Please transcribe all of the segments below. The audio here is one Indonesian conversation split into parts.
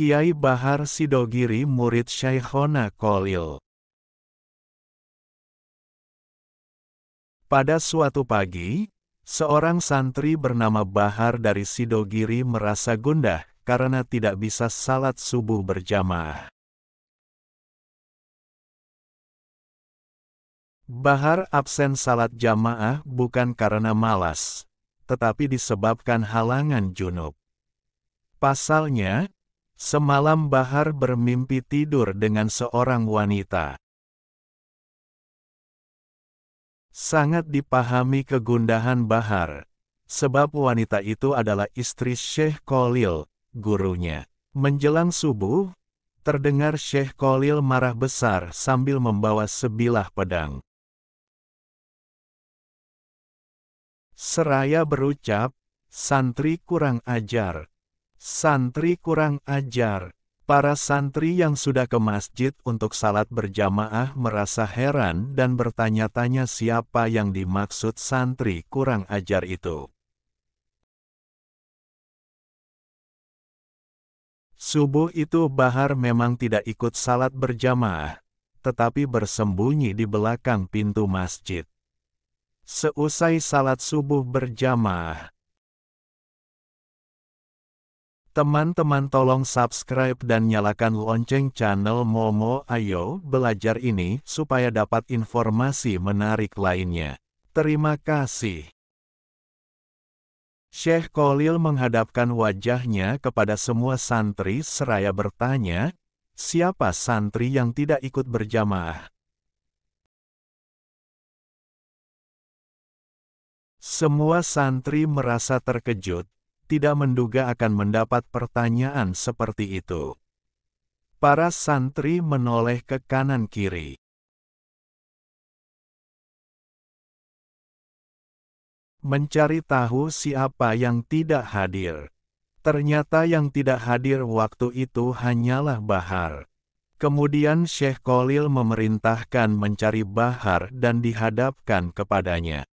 Kiai Bahar Sidogiri murid Syekhona Kolil. Pada suatu pagi, seorang santri bernama Bahar dari Sidogiri merasa gundah karena tidak bisa salat subuh berjamaah. Bahar absen salat jamaah bukan karena malas, tetapi disebabkan halangan junub. Pasalnya, Semalam Bahar bermimpi tidur dengan seorang wanita. Sangat dipahami kegundahan Bahar, sebab wanita itu adalah istri Syekh Kolil, gurunya. Menjelang subuh, terdengar Syekh Kolil marah besar sambil membawa sebilah pedang. Seraya berucap, santri kurang ajar, Santri kurang ajar. Para santri yang sudah ke masjid untuk salat berjamaah merasa heran dan bertanya-tanya siapa yang dimaksud santri kurang ajar itu. Subuh itu Bahar memang tidak ikut salat berjamaah, tetapi bersembunyi di belakang pintu masjid. Seusai salat subuh berjamaah, Teman-teman tolong subscribe dan nyalakan lonceng channel Momo Ayo Belajar ini supaya dapat informasi menarik lainnya. Terima kasih. Syekh Kolil menghadapkan wajahnya kepada semua santri seraya bertanya, siapa santri yang tidak ikut berjamaah? Semua santri merasa terkejut tidak menduga akan mendapat pertanyaan seperti itu. Para santri menoleh ke kanan kiri. Mencari tahu siapa yang tidak hadir. Ternyata yang tidak hadir waktu itu hanyalah Bahar. Kemudian Syekh Kolil memerintahkan mencari Bahar dan dihadapkan kepadanya.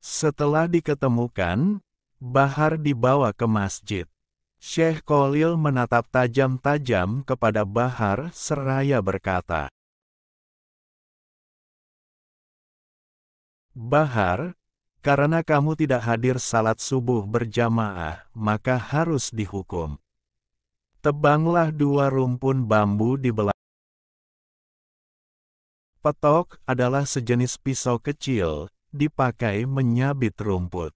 Setelah diketemukan, Bahar dibawa ke masjid. Syekh Kolil menatap tajam-tajam kepada Bahar seraya berkata, Bahar, karena kamu tidak hadir salat subuh berjamaah, maka harus dihukum. Tebanglah dua rumpun bambu di belakang. Petok adalah sejenis pisau kecil dipakai menyabit rumput.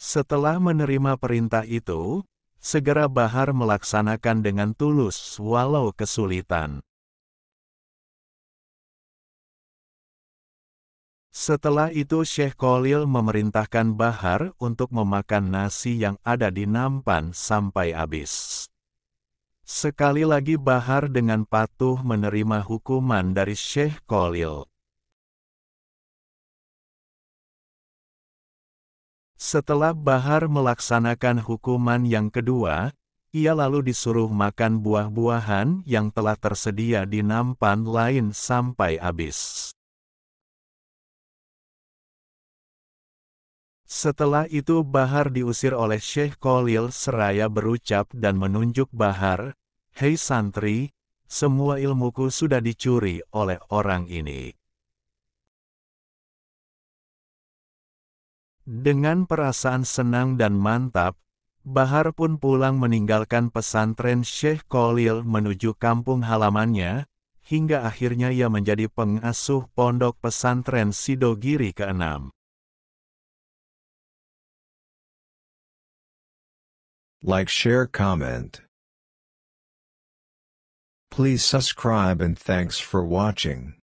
Setelah menerima perintah itu, segera Bahar melaksanakan dengan tulus walau kesulitan. Setelah itu Syekh Kolil memerintahkan Bahar untuk memakan nasi yang ada di nampan sampai habis. Sekali lagi Bahar dengan patuh menerima hukuman dari Syekh Kolil. Setelah Bahar melaksanakan hukuman yang kedua, ia lalu disuruh makan buah-buahan yang telah tersedia di nampan lain sampai habis. Setelah itu Bahar diusir oleh Sheikh Khalil seraya berucap dan menunjuk Bahar, Hei santri, semua ilmuku sudah dicuri oleh orang ini. Dengan perasaan senang dan mantap, Bahar pun pulang meninggalkan pesantren Syekh Kolil menuju kampung halamannya, hingga akhirnya ia menjadi pengasuh pondok pesantren Sidogiri ke-6. Like, share, comment. Please subscribe and thanks for watching.